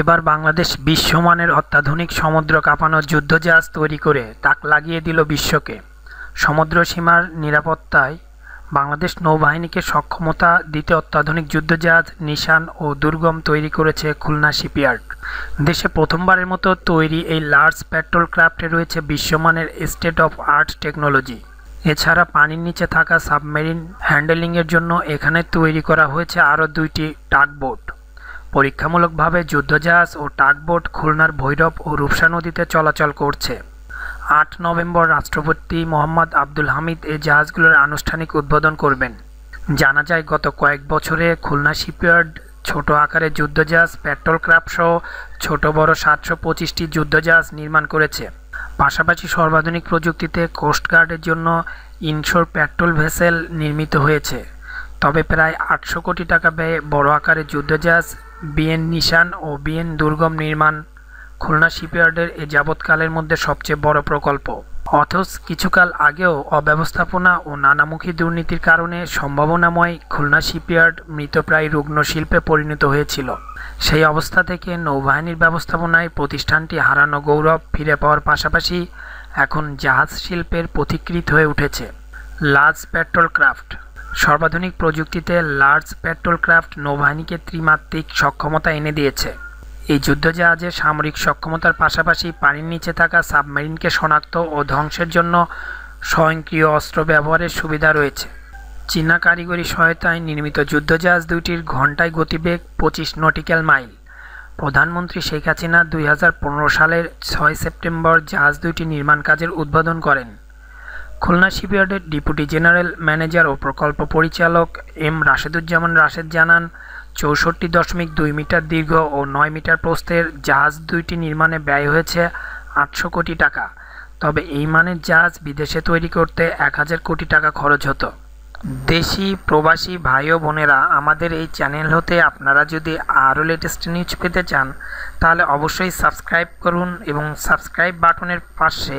এবার বাংলাদেশ বিশ্বমানের অত্যাধুনিক সমুদ্র কাঁপানো যুদ্ধজাহাজ তৈরি করে তাক লাগিয়ে দিল বিশ্বকে সমুদ্র সীমার নিরাপত্তায় বাংলাদেশ নৌবাহিনীকে সক্ষমতা দিতে অত্যাধুনিক যুদ্ধজাহাজ নিশান ও দুর্গম তৈরি করেছে খুলনা শিপইয়ার্ড দেশে প্রথমবারের মতো তৈরি এই লার্জ পেট্রোল ক্রাফটে রয়েছে বিশ্বমানের স্টেট অফ আর্ট টেকনোলজি এছাড়া পানির নিচে থাকা সাবমেরিন হ্যান্ডেলিংয়ের জন্য এখানে তৈরি করা হয়েছে আরও দুইটি টাকবোট পরীক্ষামূলকভাবে যুদ্ধজাহাজ ও টাগবোট খুলনার ভৈরব ও রূপসা নদীতে চলাচল করছে আট নভেম্বর রাষ্ট্রপতি মোহাম্মদ আব্দুল হামিদ এই জাহাজগুলোর আনুষ্ঠানিক উদ্বোধন করবেন জানা যায় গত কয়েক বছরে খুলনা শিপইয়ার্ড ছোট আকারে যুদ্ধজাহাজ পেট্রোল সহ ছোট বড় সাতশো পঁচিশটি যুদ্ধজাহাজ নির্মাণ করেছে পাশাপাশি সর্বাধুনিক প্রযুক্তিতে কোস্টগার্ডের জন্য ইনশোর পেট্রোল ভেসেল নির্মিত হয়েছে তবে প্রায় আটশো কোটি টাকা ব্যয়ে বড় আকারে যুদ্ধজাহাজ বিএন নিশান ও বিএন দুর্গম নির্মাণ খুলনা শিপইয়ার্ডের এ যাবৎকালের মধ্যে সবচেয়ে বড় প্রকল্প অথচ কিছুকাল আগেও অব্যবস্থাপনা ও নানামুখী দুর্নীতির কারণে সম্ভাবনাময় খুলনা শিপইয়ার্ড মৃতপ্রায় রুগ্ন শিল্পে পরিণত হয়েছিল সেই অবস্থা থেকে নৌবাহিনীর ব্যবস্থাপনায় প্রতিষ্ঠানটি হারানো গৌরব ফিরে পাওয়ার পাশাপাশি এখন জাহাজ শিল্পের পথিকৃত হয়ে উঠেছে লার্জ পেট্রোল ক্রাফট সর্বাধুনিক প্রযুক্তিতে লার্জ পেট্রোলক্রাফট নৌবাহিনীকে ত্রিমাত্রিক সক্ষমতা এনে দিয়েছে এই যুদ্ধজাহাজের সামরিক সক্ষমতার পাশাপাশি পানির নিচে থাকা সাবমেরিনকে শনাক্ত ও ধ্বংসের জন্য স্বয়ংক্রিয় অস্ত্র ব্যবহারের সুবিধা রয়েছে চীনা কারিগরি সহায়তায় নির্মিত যুদ্ধজাহাজ দুইটির ঘণ্টায় গতিবেগ পঁচিশ নটিক্যাল মাইল প্রধানমন্ত্রী শেখ হাসিনা দুই সালের ছয় সেপ্টেম্বর জাহাজ দুইটি নির্মাণ কাজের উদ্বোধন করেন খুলনা শিপইয়ার্ডের ডেপুটি জেনারেল ম্যানেজার ও প্রকল্প পরিচালক এম রাশেদুজ্জামান রাশেদ জানান চৌষট্টি দশমিক দুই মিটার দীর্ঘ ও নয় মিটার প্রস্থের জাহাজ দুইটি নির্মাণে ব্যয় হয়েছে আটশো কোটি টাকা তবে এই মানের জাহাজ বিদেশে তৈরি করতে এক হাজার কোটি টাকা খরচ হতো দেশি প্রবাসী ভাই ও বোনেরা আমাদের এই চ্যানেল হতে আপনারা যদি আরও লেটেস্ট নিউজ পেতে চান তাহলে অবশ্যই সাবস্ক্রাইব করুন এবং সাবস্ক্রাইব বাটনের পাশে